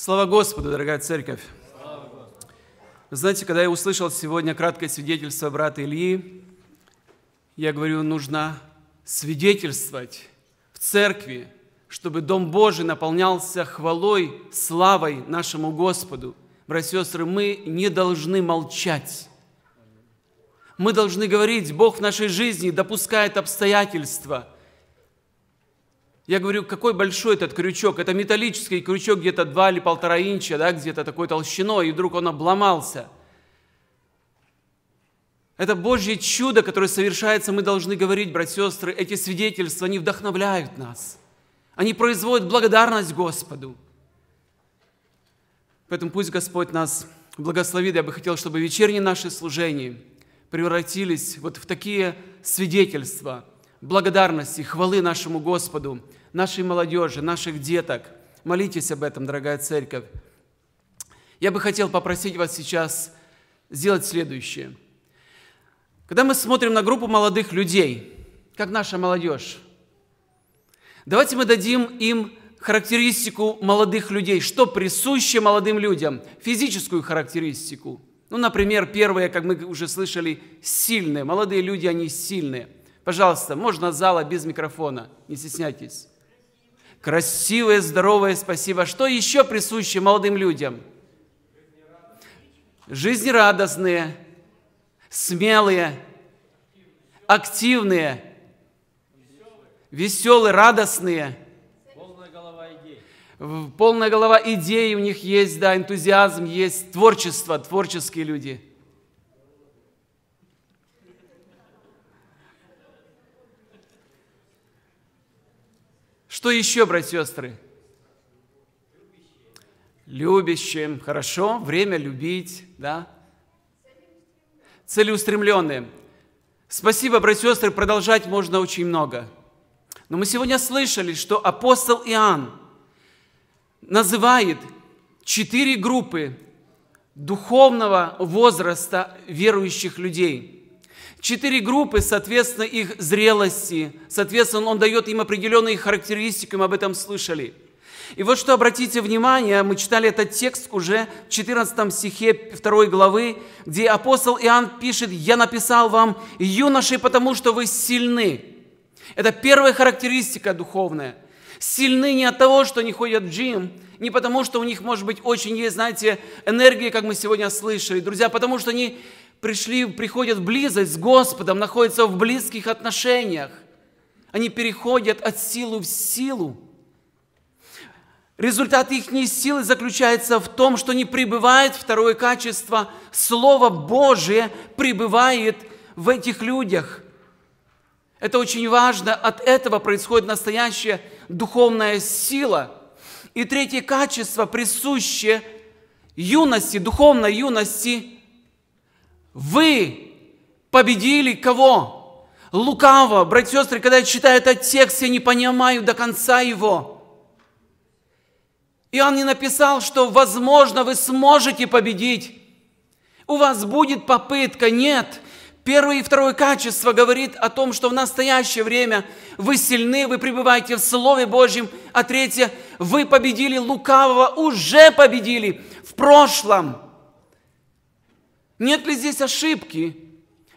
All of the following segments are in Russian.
Слава Господу, дорогая церковь! Вы знаете, когда я услышал сегодня краткое свидетельство брата Ильи, я говорю, нужно свидетельствовать в церкви, чтобы Дом Божий наполнялся хвалой, славой нашему Господу. Братья и сестры, мы не должны молчать. Мы должны говорить, Бог в нашей жизни допускает обстоятельства – я говорю, какой большой этот крючок, это металлический крючок где-то два или полтора инча, да, где-то такой толщиной, и вдруг он обломался. Это Божье чудо, которое совершается, мы должны говорить, братья и сестры, эти свидетельства, они вдохновляют нас. Они производят благодарность Господу. Поэтому пусть Господь нас благословит. Я бы хотел, чтобы вечерние наши служения превратились вот в такие свидетельства – благодарности, хвалы нашему Господу, нашей молодежи, наших деток. Молитесь об этом, дорогая церковь. Я бы хотел попросить вас сейчас сделать следующее. Когда мы смотрим на группу молодых людей, как наша молодежь, давайте мы дадим им характеристику молодых людей, что присуще молодым людям, физическую характеристику. Ну, например, первое, как мы уже слышали, сильные. Молодые люди, они сильные – Пожалуйста, можно зала без микрофона, не стесняйтесь. Красивые, здоровые, спасибо. Что еще присуще молодым людям? Жизнерадостные, смелые, активные, веселые, радостные. Полная голова идей. Полная голова идей у них есть, да, энтузиазм есть, творчество, творческие люди – Что еще, братья и сестры? Любящим, хорошо, время любить, да? Целеустремленным. Спасибо, братья и сестры, продолжать можно очень много. Но мы сегодня слышали, что апостол Иоанн называет четыре группы духовного возраста верующих людей – Четыре группы, соответственно, их зрелости, соответственно, он дает им определенные характеристики, мы об этом слышали. И вот что, обратите внимание, мы читали этот текст уже в 14 стихе 2 главы, где апостол Иоанн пишет, «Я написал вам, юноши, потому что вы сильны». Это первая характеристика духовная. Сильны не от того, что они ходят в джим, не потому, что у них, может быть, очень есть, знаете, энергия, как мы сегодня слышали, друзья, потому что они пришли, приходят в близость с Господом, находятся в близких отношениях. Они переходят от силы в силу. Результат их силы заключается в том, что не пребывает второе качество. Слово Божие пребывает в этих людях. Это очень важно. От этого происходит настоящая духовная сила. И третье качество, присущее юности, духовной юности – вы победили кого? Лукаво, братья и сестры, когда я читаю этот текст, я не понимаю до конца его. И он не написал, что, возможно, вы сможете победить. У вас будет попытка. Нет. Первое и второе качество говорит о том, что в настоящее время вы сильны, вы пребываете в Слове Божьем. А третье, вы победили лукавого, уже победили в прошлом. Нет ли здесь ошибки?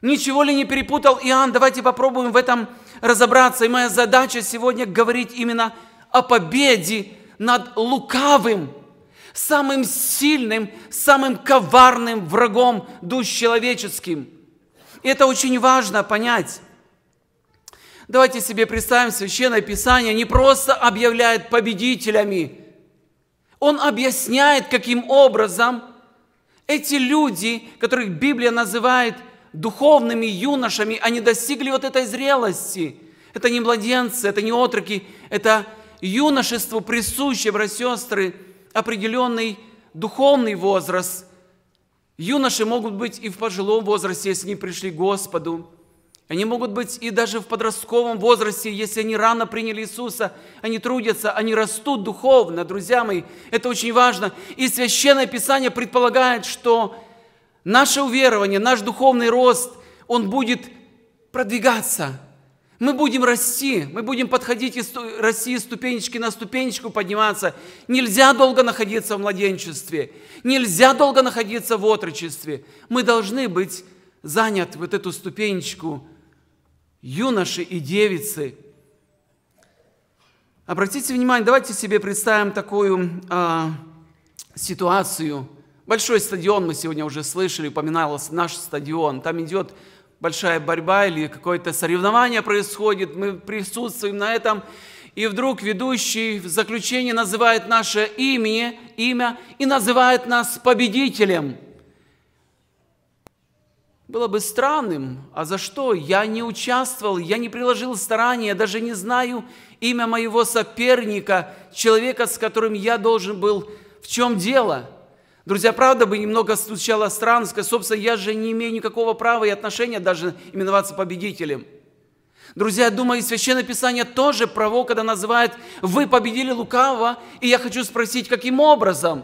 Ничего ли не перепутал Иоанн? Давайте попробуем в этом разобраться. И моя задача сегодня говорить именно о победе над лукавым, самым сильным, самым коварным врагом душ человеческим. И это очень важно понять. Давайте себе представим, Священное Писание не просто объявляет победителями, он объясняет, каким образом – эти люди, которых Библия называет духовными юношами, они достигли вот этой зрелости. Это не младенцы, это не отроки, это юношество присуще, братья сестры, определенный духовный возраст. Юноши могут быть и в пожилом возрасте, если не пришли к Господу. Они могут быть и даже в подростковом возрасте, если они рано приняли Иисуса, они трудятся, они растут духовно, друзья мои. Это очень важно. И Священное Писание предполагает, что наше уверование, наш духовный рост, он будет продвигаться. Мы будем расти, мы будем подходить и расти ступенечки на ступенечку подниматься. Нельзя долго находиться в младенчестве, нельзя долго находиться в отрочестве. Мы должны быть заняты вот эту ступенечку юноши и девицы. Обратите внимание, давайте себе представим такую а, ситуацию. Большой стадион мы сегодня уже слышали, упоминалось наш стадион. Там идет большая борьба или какое-то соревнование происходит, мы присутствуем на этом, и вдруг ведущий в заключении называет наше имя, имя и называет нас победителем – было бы странным, а за что? Я не участвовал, я не приложил старания, даже не знаю имя моего соперника, человека, с которым я должен был. В чем дело? Друзья, правда бы немного звучало странно, собственно, я же не имею никакого права и отношения даже именоваться победителем. Друзья, я думаю, Священное Писание тоже право, когда называет «Вы победили лукаво», и я хочу спросить, каким образом?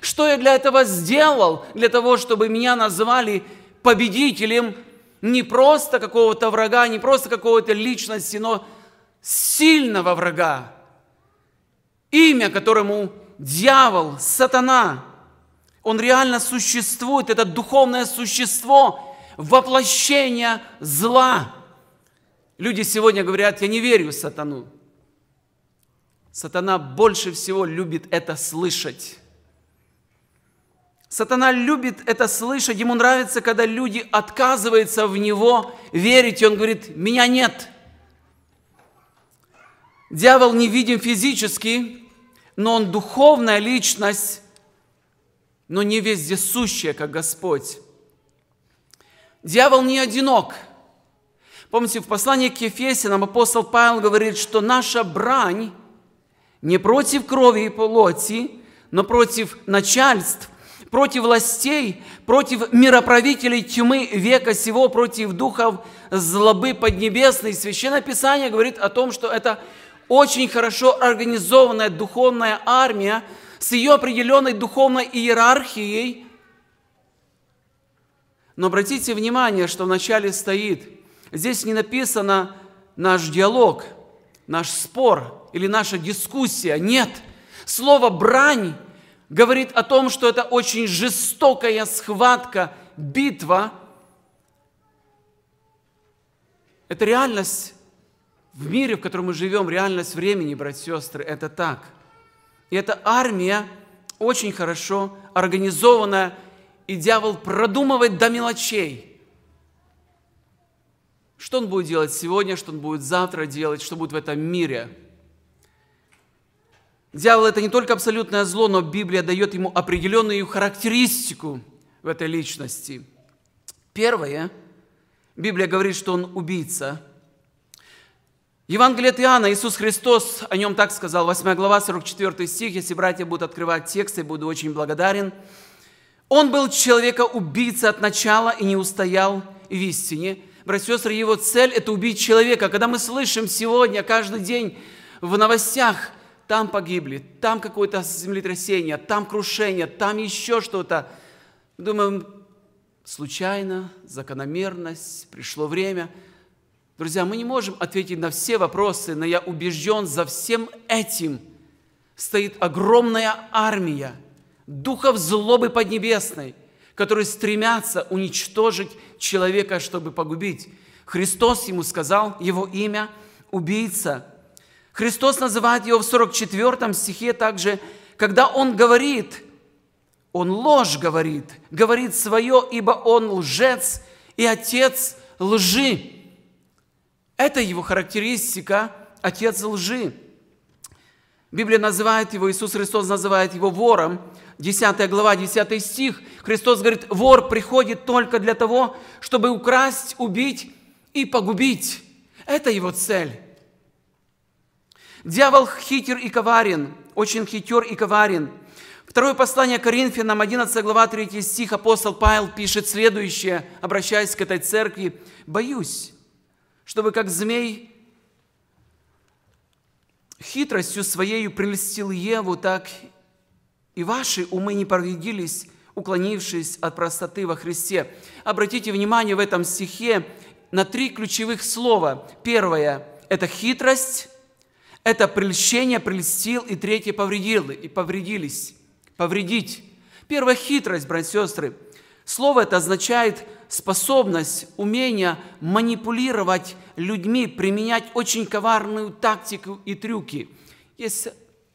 Что я для этого сделал, для того, чтобы меня называли победителем не просто какого-то врага, не просто какого-то личности, но сильного врага, имя которому дьявол, сатана, он реально существует, это духовное существо, воплощение зла. Люди сегодня говорят, я не верю в сатану. Сатана больше всего любит это слышать. Сатана любит это слышать, ему нравится, когда люди отказываются в него верить, и он говорит, меня нет. Дьявол не видим физически, но он духовная личность, но не вездесущая, как Господь. Дьявол не одинок. Помните, в послании к Ефесянам апостол Павел говорит, что наша брань не против крови и плоти, но против начальств, против властей, против мироправителей тьмы века сего, против духов злобы поднебесной. Священное Писание говорит о том, что это очень хорошо организованная духовная армия с ее определенной духовной иерархией. Но обратите внимание, что вначале стоит, здесь не написано наш диалог, наш спор или наша дискуссия. Нет, слово «брань» говорит о том, что это очень жестокая схватка, битва. Это реальность в мире, в котором мы живем, реальность времени, братья и сестры, это так. И эта армия очень хорошо организована, и дьявол продумывает до мелочей – что он будет делать сегодня, что он будет завтра делать, что будет в этом мире – Дьявол – это не только абсолютное зло, но Библия дает ему определенную характеристику в этой личности. Первое. Библия говорит, что он убийца. Евангелие от Иоанна, Иисус Христос, о нем так сказал, 8 глава, 44 стих, если братья будут открывать тексты, буду очень благодарен. Он был человека убийца от начала и не устоял в истине. Братья и сестры, его цель – это убить человека. Когда мы слышим сегодня, каждый день в новостях – там погибли, там какое-то землетрясение, там крушение, там еще что-то. Думаем, случайно, закономерность, пришло время. Друзья, мы не можем ответить на все вопросы, но я убежден, за всем этим стоит огромная армия духов злобы поднебесной, которые стремятся уничтожить человека, чтобы погубить. Христос ему сказал, его имя – убийца – Христос называет ее в 44 стихе также, когда он говорит, он ложь говорит, говорит свое, ибо он лжец и отец лжи. Это его характеристика, отец лжи. Библия называет его, Иисус Христос называет его вором. 10 глава, 10 стих. Христос говорит, вор приходит только для того, чтобы украсть, убить и погубить. Это его цель. Дьявол хитер и коварен, очень хитер и коварен. Второе послание Коринфянам, 11 глава, 3 стих, апостол Павел пишет следующее, обращаясь к этой церкви. «Боюсь, чтобы как змей хитростью своею прельстил Еву, так и ваши умы не повредились, уклонившись от простоты во Христе. Обратите внимание в этом стихе на три ключевых слова. Первое – это хитрость, это прельщение прельстил и третье повредил, и повредились, повредить. Первая хитрость, братья и сестры. Слово это означает способность, умение манипулировать людьми, применять очень коварную тактику и трюки. Есть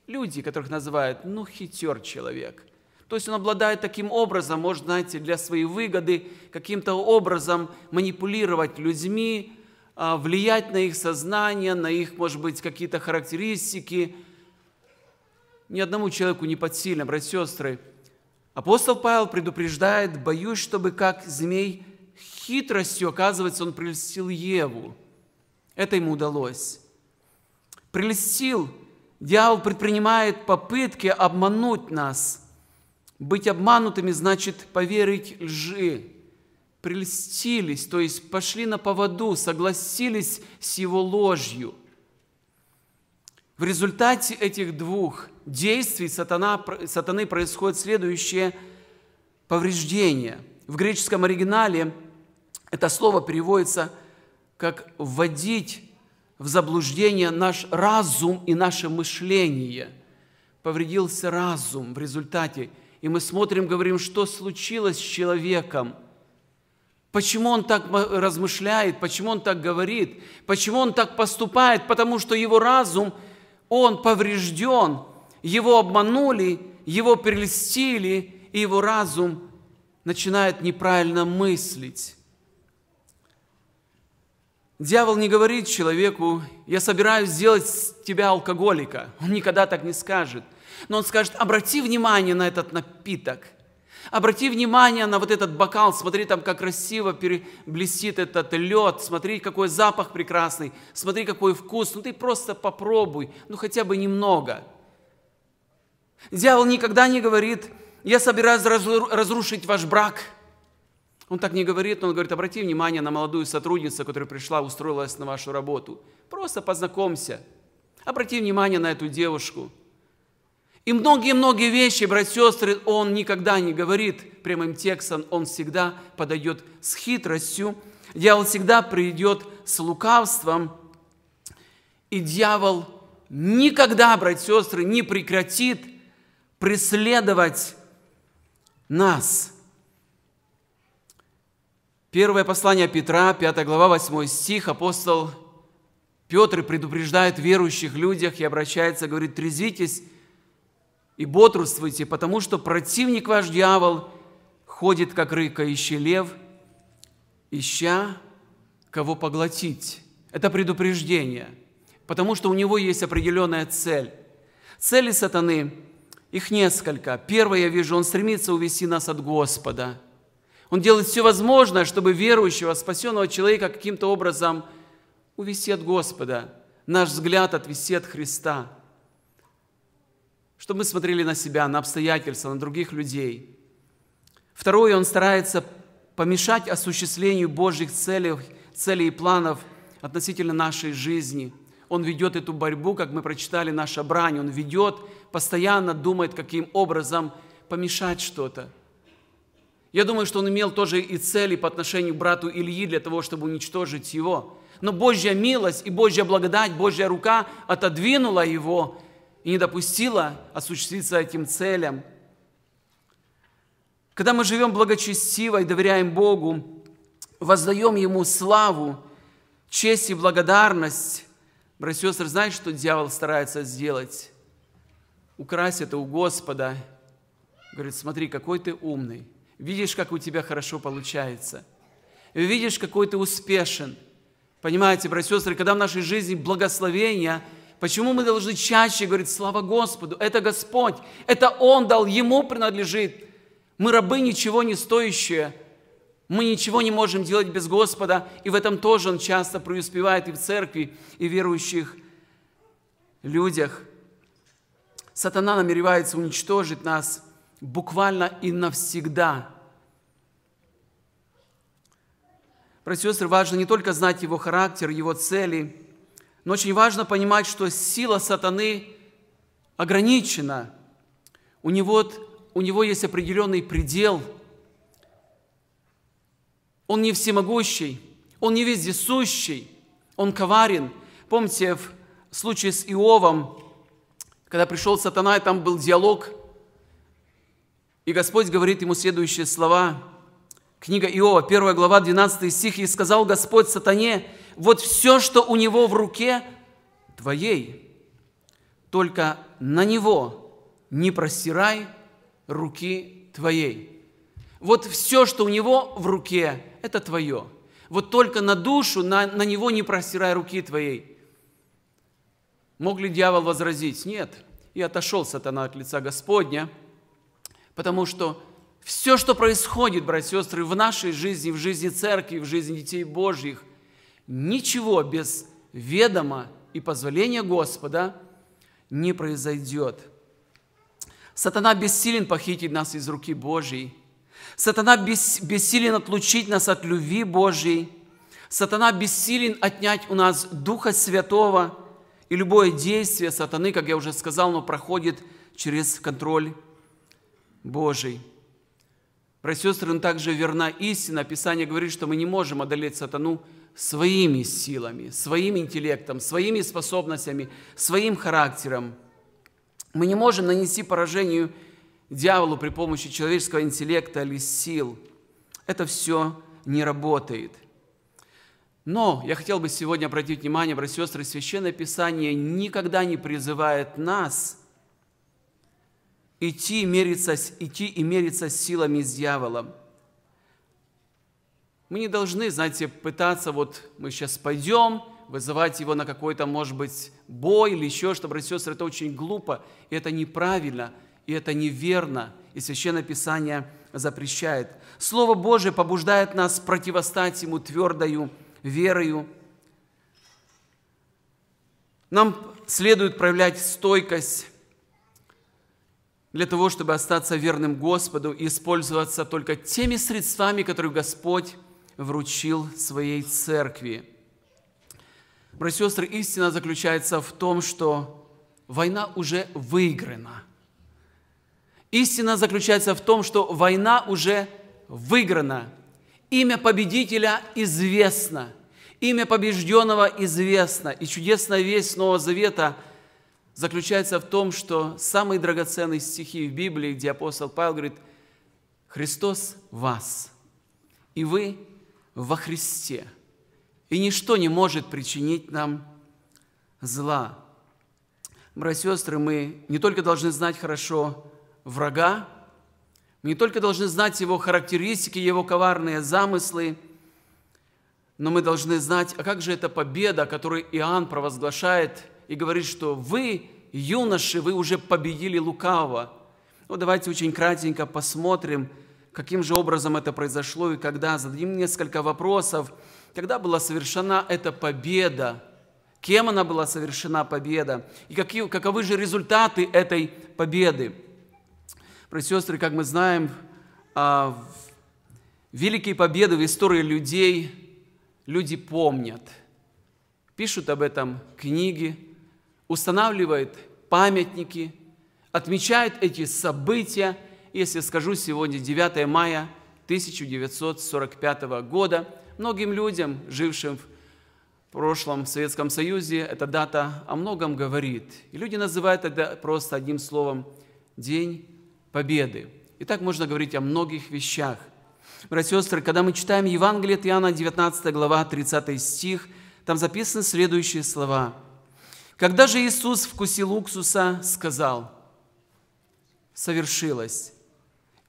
люди, которых называют, ну, хитер человек. То есть он обладает таким образом, может, знаете, для своей выгоды каким-то образом манипулировать людьми, а, влиять на их сознание, на их, может быть, какие-то характеристики. Ни одному человеку не под сильно, братья и сестры. Апостол Павел предупреждает, боюсь, чтобы как змей хитростью, оказывается, он прельстил Еву. Это ему удалось. Прельстил. Дьявол предпринимает попытки обмануть нас. Быть обманутыми значит поверить лжи прельстились, то есть пошли на поводу, согласились с его ложью. В результате этих двух действий сатана, сатаны происходит следующее повреждение. В греческом оригинале это слово переводится как «вводить в заблуждение наш разум и наше мышление». Повредился разум в результате. И мы смотрим, говорим, что случилось с человеком – Почему он так размышляет, почему он так говорит, почему он так поступает, потому что его разум, он поврежден, его обманули, его прелестили, и его разум начинает неправильно мыслить. Дьявол не говорит человеку, я собираюсь сделать тебя алкоголика. Он никогда так не скажет. Но он скажет, обрати внимание на этот напиток – Обрати внимание на вот этот бокал, смотри там, как красиво блестит этот лед, смотри, какой запах прекрасный, смотри, какой вкус, ну ты просто попробуй, ну хотя бы немного. Дьявол никогда не говорит, я собираюсь разрушить ваш брак. Он так не говорит, но он говорит, обрати внимание на молодую сотрудницу, которая пришла, устроилась на вашу работу. Просто познакомься. Обрати внимание на эту девушку – и многие-многие вещи, братья и сестры, он никогда не говорит прямым текстом, он всегда подает с хитростью. Дьявол всегда придет с лукавством. И дьявол никогда, братья и сестры, не прекратит преследовать нас. Первое послание Петра, 5 глава, 8 стих, апостол Петр предупреждает верующих людях и обращается, говорит, «Трезвитесь, и бодрствуйте, потому что противник ваш дьявол ходит, как рыкающий лев, ища, кого поглотить. Это предупреждение, потому что у него есть определенная цель. Цели сатаны, их несколько. Первое, я вижу, он стремится увести нас от Господа. Он делает все возможное, чтобы верующего, спасенного человека каким-то образом увести от Господа, наш взгляд отвести от Христа – чтобы мы смотрели на себя, на обстоятельства, на других людей. Второе, он старается помешать осуществлению Божьих целей, целей и планов относительно нашей жизни. Он ведет эту борьбу, как мы прочитали, наша брань. Он ведет, постоянно думает, каким образом помешать что-то. Я думаю, что он имел тоже и цели по отношению к брату Ильи для того, чтобы уничтожить его. Но Божья милость и Божья благодать, Божья рука отодвинула его и не допустила осуществиться этим целям. Когда мы живем благочестиво и доверяем Богу, воздаем Ему славу, честь и благодарность, братья и сестры, знаете, что дьявол старается сделать? Украсть это у Господа. Говорит, смотри, какой ты умный. Видишь, как у тебя хорошо получается. Видишь, какой ты успешен. Понимаете, братья и сестры, когда в нашей жизни благословения – Почему мы должны чаще говорить «Слава Господу!» Это Господь, это Он дал, Ему принадлежит. Мы рабы ничего не стоящие. Мы ничего не можем делать без Господа, и в этом тоже Он часто преуспевает и в церкви, и в верующих людях. Сатана намеревается уничтожить нас буквально и навсегда. Братья и сестры, важно не только знать его характер, его цели – но очень важно понимать, что сила сатаны ограничена. У него, у него есть определенный предел. Он не всемогущий, он не вездесущий, он коварен. Помните, в случае с Иовом, когда пришел сатана, и там был диалог, и Господь говорит ему следующие слова. Книга Иова, 1 глава, 12 стих. «И сказал Господь сатане, вот все, что у него в руке, твоей. Только на него не простирай руки твоей. Вот все, что у него в руке, это твое. Вот только на душу, на, на него не простирай руки твоей. Мог ли дьявол возразить? Нет. И отошел сатана от лица Господня, потому что все, что происходит, братья и сестры, в нашей жизни, в жизни церкви, в жизни детей Божьих, ничего без ведома и позволения Господа не произойдет. Сатана бессилен похитить нас из руки Божьей. Сатана бес, бессилен отлучить нас от любви Божьей. Сатана бессилен отнять у нас Духа Святого. И любое действие сатаны, как я уже сказал, оно проходит через контроль Божий. Братья и сестры, также верна истина. Писание говорит, что мы не можем одолеть сатану – своими силами, своим интеллектом, своими способностями, своим характером. Мы не можем нанести поражению дьяволу при помощи человеческого интеллекта или сил. Это все не работает. Но я хотел бы сегодня обратить внимание, братья и сестры, Священное Писание никогда не призывает нас идти, мериться, идти и мериться силами с дьяволом – мы не должны, знаете, пытаться вот мы сейчас пойдем, вызывать его на какой-то, может быть, бой или еще что, братья и сестры, это очень глупо, и это неправильно, и это неверно, и Священное Писание запрещает. Слово Божие побуждает нас противостать Ему твердою верою. Нам следует проявлять стойкость для того, чтобы остаться верным Господу и использоваться только теми средствами, которые Господь вручил своей церкви. Братья и сестры, истина заключается в том, что война уже выиграна. Истина заключается в том, что война уже выиграна. Имя победителя известно. Имя побежденного известно. И чудесная весть Нового Завета заключается в том, что самые драгоценные стихи в Библии, где апостол Павел говорит, «Христос вас, и вы во Христе. И ничто не может причинить нам зла. Братья и сестры, мы не только должны знать хорошо врага, мы не только должны знать его характеристики, его коварные замыслы, но мы должны знать, а как же эта победа, которую Иоанн провозглашает и говорит, что вы, юноши, вы уже победили лукаво. Ну, давайте очень кратенько посмотрим – каким же образом это произошло и когда, зададим несколько вопросов, когда была совершена эта победа, кем она была совершена победа, и какие, каковы же результаты этой победы. Братья и сестры, как мы знаем, а, великие победы в истории людей люди помнят, пишут об этом книги, устанавливают памятники, отмечают эти события – если скажу сегодня 9 мая 1945 года, многим людям, жившим в прошлом Советском Союзе, эта дата о многом говорит. И люди называют это просто одним словом «День Победы». И так можно говорить о многих вещах. Братья и сестры, когда мы читаем Евангелие от Иоанна, 19 глава, 30 стих, там записаны следующие слова. «Когда же Иисус вкусил уксуса, сказал, «Совершилось,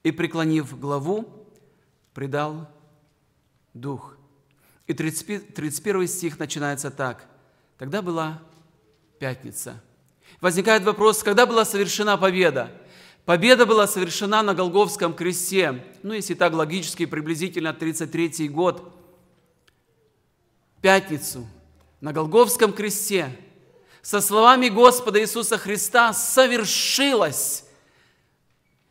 и, преклонив главу, предал дух. И 30, 31 стих начинается так. Тогда была пятница. Возникает вопрос, когда была совершена победа? Победа была совершена на Голговском кресте, ну, если так логически, приблизительно 33 год. Пятницу на Голговском кресте со словами Господа Иисуса Христа совершилась.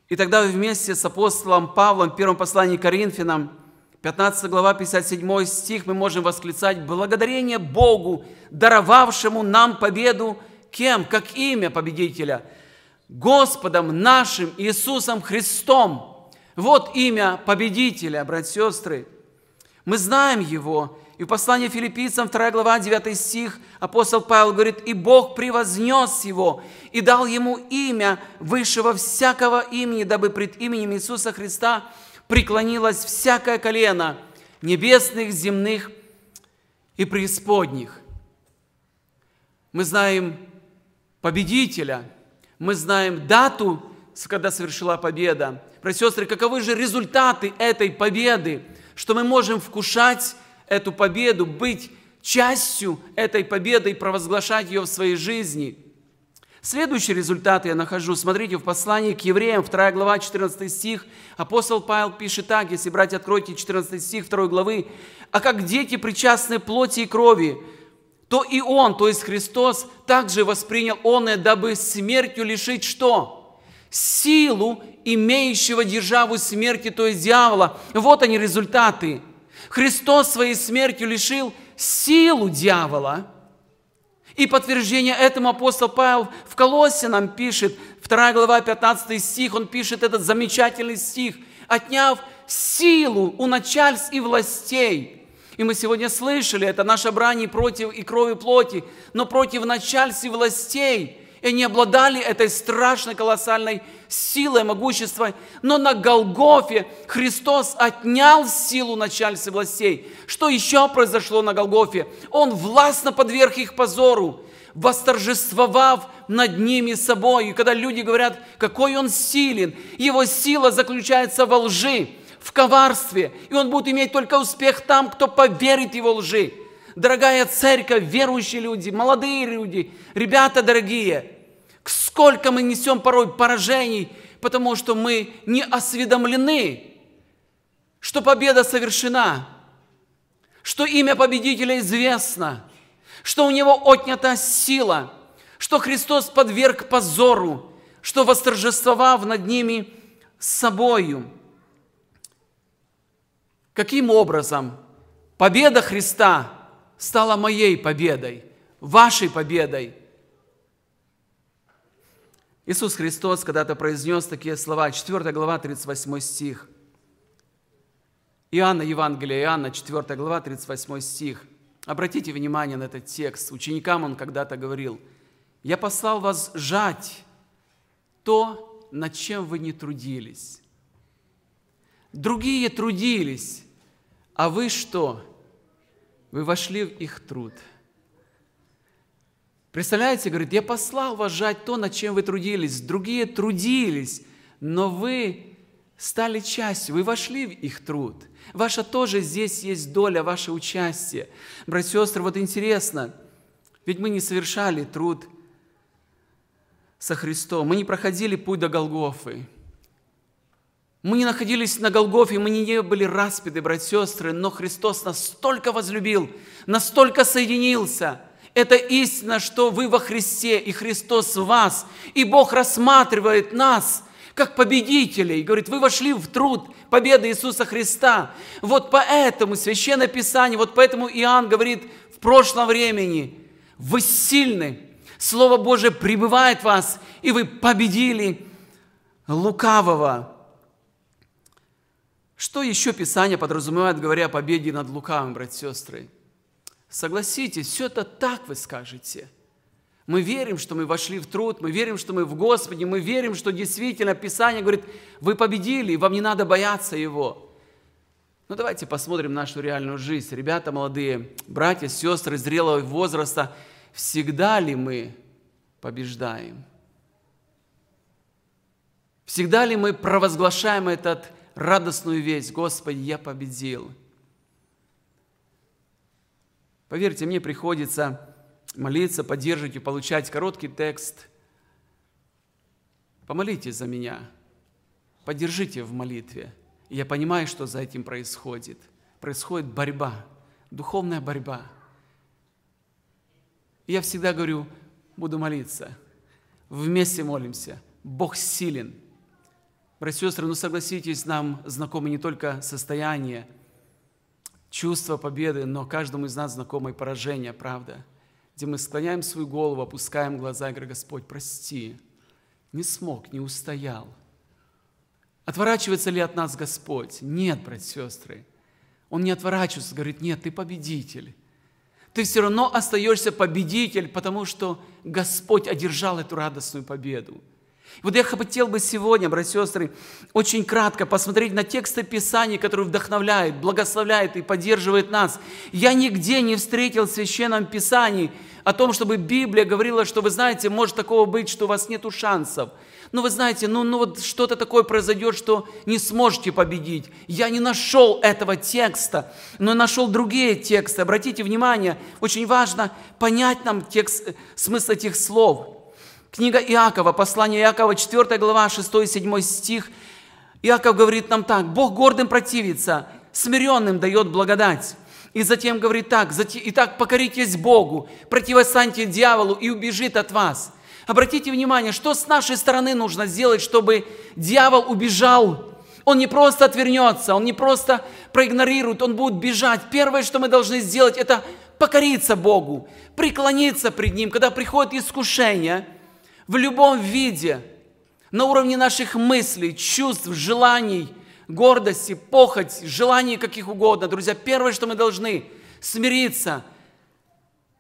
И тогда вместе с апостолом Павлом в первом послании к Коринфянам, 15 глава, 57 стих, мы можем восклицать «Благодарение Богу, даровавшему нам победу, кем? Как имя победителя? Господом нашим Иисусом Христом». Вот имя победителя, братья и сестры. Мы знаем Его, и в послании филиппийцам 2 глава 9 стих апостол Павел говорит, «И Бог превознес его и дал ему имя высшего всякого имени, дабы пред именем Иисуса Христа преклонилось всякое колено небесных, земных и преисподних». Мы знаем победителя, мы знаем дату, когда совершила победа. Братья сестры, каковы же результаты этой победы, что мы можем вкушать эту победу, быть частью этой победы и провозглашать ее в своей жизни. Следующий результат я нахожу, смотрите, в послании к евреям, 2 глава, 14 стих, апостол Павел пишет так, если, братья, откройте 14 стих 2 главы, «А как дети причастны плоти и крови, то и Он, то есть Христос, также воспринял Он, дабы смертью лишить что?» силу имеющего державу смерти, то есть дьявола. Вот они результаты. Христос своей смертью лишил силу дьявола. И подтверждение этому апостол Павел в Колоссе нам пишет, 2 глава 15 стих, он пишет этот замечательный стих, отняв силу у начальств и властей. И мы сегодня слышали, это наше брание против и крови плоти, но против начальств и властей – и они обладали этой страшной колоссальной силой, могуществом. Но на Голгофе Христос отнял силу начальства властей. Что еще произошло на Голгофе? Он властно подверг их позору, восторжествовав над ними собой. И когда люди говорят, какой он силен, его сила заключается во лжи, в коварстве, и он будет иметь только успех там, кто поверит его лжи. Дорогая церковь, верующие люди, молодые люди, ребята дорогие, сколько мы несем порой поражений, потому что мы не осведомлены, что победа совершена, что имя победителя известно, что у него отнята сила, что Христос подверг позору, что восторжествовав над ними собою. Каким образом победа Христа – стала моей победой, вашей победой. Иисус Христос когда-то произнес такие слова, 4 глава, 38 стих. Иоанна Евангелие, Иоанна, 4 глава, 38 стих. Обратите внимание на этот текст. Ученикам он когда-то говорил, «Я послал вас жать то, над чем вы не трудились». Другие трудились, а вы что – вы вошли в их труд. Представляете, говорит, я послал вас жать то, над чем вы трудились. Другие трудились, но вы стали частью, вы вошли в их труд. Ваша тоже здесь есть доля, ваше участие. Братья и сестры, вот интересно, ведь мы не совершали труд со Христом, мы не проходили путь до Голгофы, мы не находились на Голгофе, мы не были распяты, братья и сестры, но Христос настолько возлюбил, настолько соединился. Это истина, что вы во Христе, и Христос в вас. И Бог рассматривает нас как победителей. Говорит, вы вошли в труд победы Иисуса Христа. Вот поэтому Священное Писание, вот поэтому Иоанн говорит в прошлом времени, вы сильны, Слово Божие пребывает в вас, и вы победили лукавого, что еще Писание подразумевает, говоря о победе над лукавым, братья и сестры? Согласитесь, все это так вы скажете. Мы верим, что мы вошли в труд, мы верим, что мы в Господе, мы верим, что действительно Писание говорит, вы победили, вам не надо бояться Его. Но ну, давайте посмотрим нашу реальную жизнь. Ребята молодые, братья, сестры зрелого возраста, всегда ли мы побеждаем? Всегда ли мы провозглашаем этот радостную весть, Господи, я победил. Поверьте, мне приходится молиться, поддерживать и получать короткий текст. Помолитесь за меня, поддержите в молитве. я понимаю, что за этим происходит. Происходит борьба, духовная борьба. я всегда говорю, буду молиться. Вместе молимся. Бог силен – Братья и сестры, ну согласитесь, нам знакомы не только состояние, чувство победы, но каждому из нас знакомо и поражение, правда? Где мы склоняем свою голову, опускаем глаза и говорим, Господь, прости, не смог, не устоял. Отворачивается ли от нас Господь? Нет, братья и сестры. Он не отворачивается, говорит, нет, ты победитель. Ты все равно остаешься победитель, потому что Господь одержал эту радостную победу. Вот я хотел бы сегодня, братья и сестры, очень кратко посмотреть на тексты Писания, которые вдохновляют, благословляют и поддерживают нас. Я нигде не встретил в Священном Писании о том, чтобы Библия говорила, что, вы знаете, может такого быть, что у вас нет шансов. Ну, вы знаете, ну, ну вот что-то такое произойдет, что не сможете победить. Я не нашел этого текста, но нашел другие тексты. Обратите внимание, очень важно понять нам текст, э, смысл этих слов – Книга Иакова, послание Иакова, 4 глава, 6-7 стих. Иаков говорит нам так, Бог гордым противится, смиренным дает благодать. И затем говорит так, «Итак, покоритесь Богу, противостаньте дьяволу и убежит от вас». Обратите внимание, что с нашей стороны нужно сделать, чтобы дьявол убежал. Он не просто отвернется, он не просто проигнорирует, он будет бежать. Первое, что мы должны сделать, это покориться Богу, преклониться пред Ним, когда приходит искушение – в любом виде, на уровне наших мыслей, чувств, желаний, гордости, похоть, желаний каких угодно. Друзья, первое, что мы должны смириться,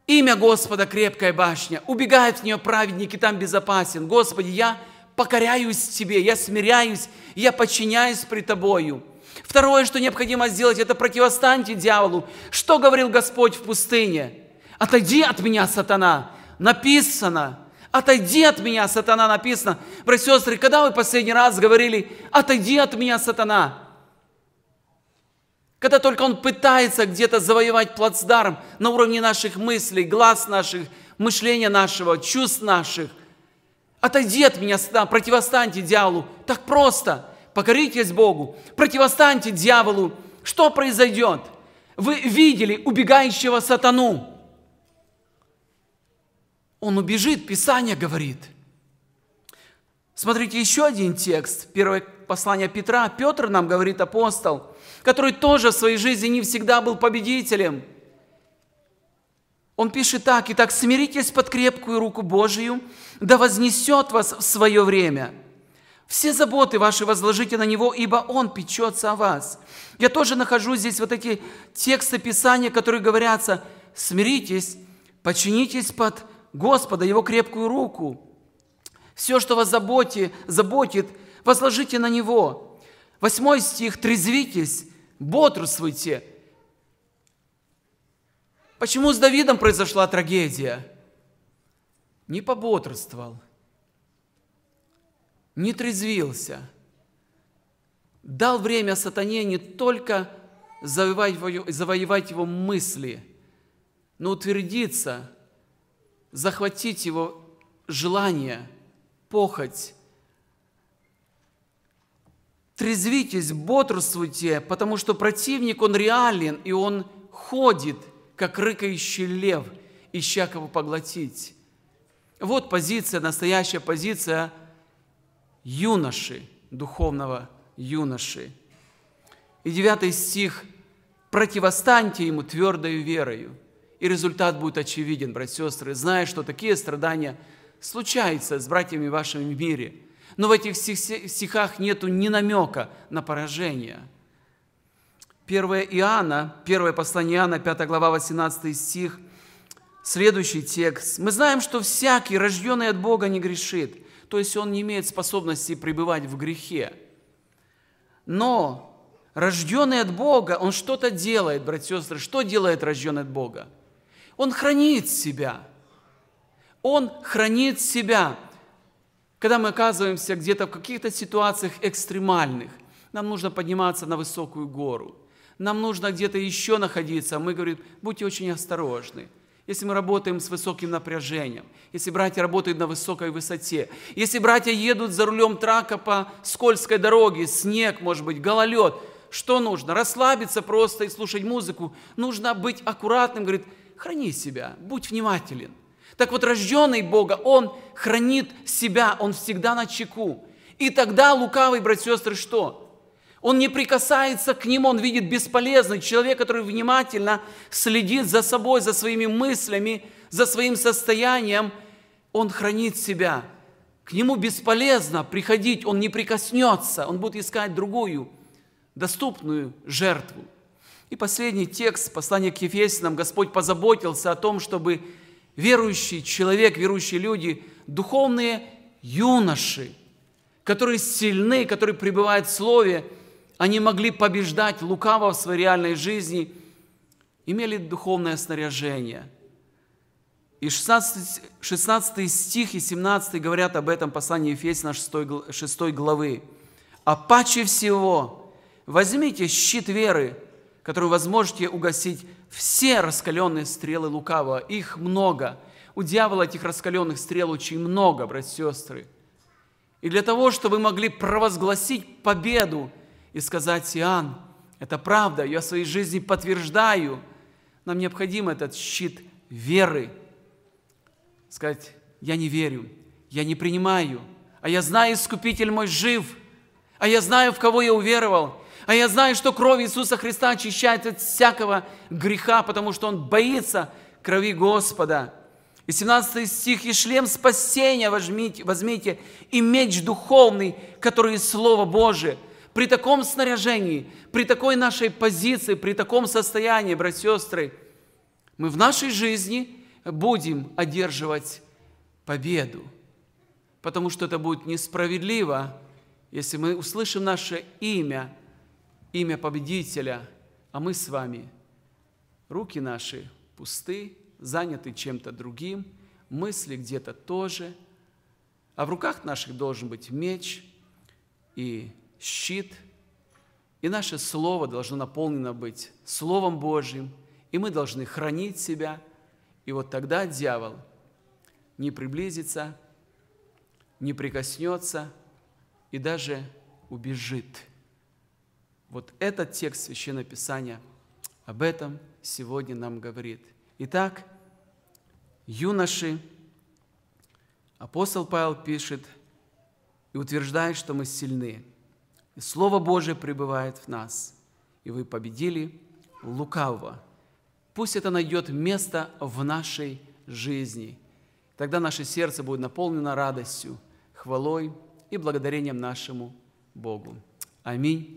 имя Господа крепкая башня, убегают в нее праведники, там безопасен. Господи, я покоряюсь Тебе, я смиряюсь, я подчиняюсь при Тобою. Второе, что необходимо сделать, это противостаньте дьяволу. Что говорил Господь в пустыне? Отойди от меня, сатана. Написано, Отойди от меня, сатана, написано. Братья и сестры, когда вы последний раз говорили, отойди от меня, сатана? Когда только он пытается где-то завоевать плацдарм на уровне наших мыслей, глаз наших, мышления нашего, чувств наших. Отойди от меня, сатана, противостаньте дьяволу. Так просто. Покоритесь Богу, противостаньте дьяволу. Что произойдет? Вы видели убегающего сатану он убежит, Писание говорит. Смотрите еще один текст, первое послание Петра. Петр нам говорит, апостол, который тоже в своей жизни не всегда был победителем. Он пишет так, и так: смиритесь под крепкую руку Божию, да вознесет вас в свое время». Все заботы ваши возложите на Него, ибо Он печется о вас. Я тоже нахожу здесь вот эти тексты Писания, которые говорятся, смиритесь, подчинитесь под Господа, Его крепкую руку. Все, что вас заботит, заботит, возложите на Него. Восьмой стих. Трезвитесь, бодрствуйте. Почему с Давидом произошла трагедия? Не пободрствовал, не трезвился, дал время сатане не только завоевать его мысли, но утвердиться – захватить его желание, похоть. Трезвитесь, бодрствуйте, потому что противник, он реален, и он ходит, как рыкающий лев, ища кого поглотить. Вот позиция, настоящая позиция юноши, духовного юноши. И девятый стих «Противостаньте ему твердою верою». И результат будет очевиден, братья и сестры, зная, что такие страдания случаются с братьями вашими в мире. Но в этих стихах нету ни намека на поражение. 1 Иоанна, 1 послание Иоанна, 5 глава, 18 стих, следующий текст. «Мы знаем, что всякий, рожденный от Бога, не грешит, то есть он не имеет способности пребывать в грехе. Но рожденный от Бога, он что-то делает, братья и сестры. Что делает рожденный от Бога? Он хранит себя. Он хранит себя. Когда мы оказываемся где-то в каких-то ситуациях экстремальных, нам нужно подниматься на высокую гору. Нам нужно где-то еще находиться. Мы говорим, будьте очень осторожны если мы работаем с высоким напряжением, если братья работают на высокой высоте, если братья едут за рулем трака по скользкой дороге, снег, может быть, гололед, что нужно? Расслабиться просто и слушать музыку. Нужно быть аккуратным, говорит, храни себя, будь внимателен. Так вот, рожденный Бога, он хранит себя, он всегда на чеку. И тогда лукавый, брат сестры, что? Он не прикасается к ним, он видит бесполезный человек, который внимательно следит за собой, за своими мыслями, за своим состоянием. Он хранит себя. К нему бесполезно приходить, он не прикоснется, он будет искать другую, доступную жертву. И последний текст, послание к Ефесянам, Господь позаботился о том, чтобы верующий человек, верующие люди, духовные юноши, которые сильны, которые пребывают в Слове, они могли побеждать лукаво в своей реальной жизни, имели духовное снаряжение. И 16, 16 стих и 17 говорят об этом послании Ефесина 6, 6 главы. «А паче всего возьмите щит веры, которую вы сможете угасить все раскаленные стрелы лукавого. Их много. У дьявола этих раскаленных стрел очень много, братья и сестры. И для того, чтобы вы могли провозгласить победу и сказать, Иоанн, это правда, я в своей жизни подтверждаю, нам необходим этот щит веры. Сказать, я не верю, я не принимаю, а я знаю, Искупитель мой жив, а я знаю, в кого я уверовал – а я знаю, что кровь Иисуса Христа очищает от всякого греха, потому что Он боится крови Господа. И 17 стих, «И шлем спасения возьмите, возьмите, и меч духовный, который из Слова Божие». При таком снаряжении, при такой нашей позиции, при таком состоянии, братья и сестры, мы в нашей жизни будем одерживать победу, потому что это будет несправедливо, если мы услышим наше имя имя победителя, а мы с вами, руки наши пусты, заняты чем-то другим, мысли где-то тоже, а в руках наших должен быть меч и щит, и наше слово должно наполнено быть Словом Божьим, и мы должны хранить себя, и вот тогда дьявол не приблизится, не прикоснется и даже убежит – вот этот текст Священного Писания об этом сегодня нам говорит. Итак, юноши, апостол Павел пишет и утверждает, что мы сильны. И Слово Божие пребывает в нас, и вы победили лукавого. Пусть это найдет место в нашей жизни. Тогда наше сердце будет наполнено радостью, хвалой и благодарением нашему Богу. Аминь.